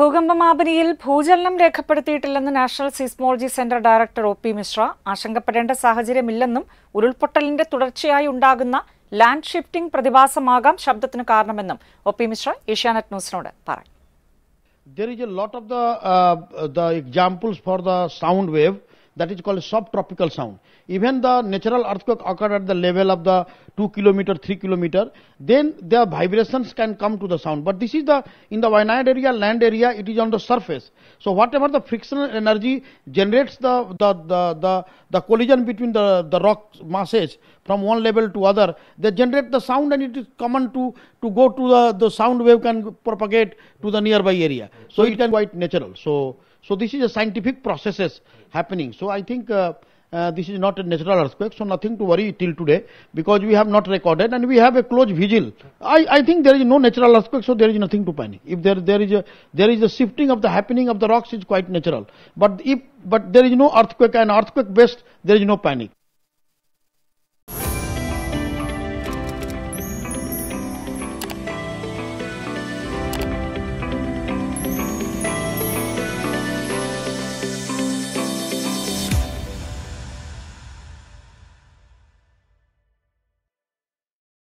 ഭൂകമ്പമാപനിയിൽ ഭൂചലനം രേഖപ്പെടുത്തിയിട്ടില്ലെന്ന് national seismology centre director O P Mishra ആശങ്കപ്പെടേണ്ട സാഹചര്യമില്ലെന്നും ഉരുൾപൊട്ടലിന്റെ തുടർച്ചയായി ഉണ്ടാകുന്ന ലാൻഡ് ഷിഫ്റ്റിംഗ് പ്രതിഭാസമാകാം ശബ്ദത്തിന് കാരണമെന്നും ഒ പി മിശ്ര ഏഷ്യാനെറ്റ് ന്യൂസിനോട് പറഞ്ഞു There is a lot of the uh, the examples for the sound wave that is called subtropical sound. Even the natural earthquake occurred at the level of the 2 kilometer, 3 kilometer, then the vibrations can come to the sound. But this is the, in the Wainayad area, land area, it is on the surface. So whatever the frictional energy generates the, the, the, the, the collision between the, the rock masses from one level to other, they generate the sound and it is common to, to go to the, the sound wave can propagate to the nearby area. So, so it, quite natural. So so this is a scientific processes happening. So I think uh, uh, this is not a natural earthquake, so nothing to worry till today because we have not recorded and we have a close vigil. I, I think there is no natural earthquake, so there is nothing to panic. If there there is a there is a shifting of the happening of the rocks is quite natural. But if but there is no earthquake and earthquake based, there is no panic.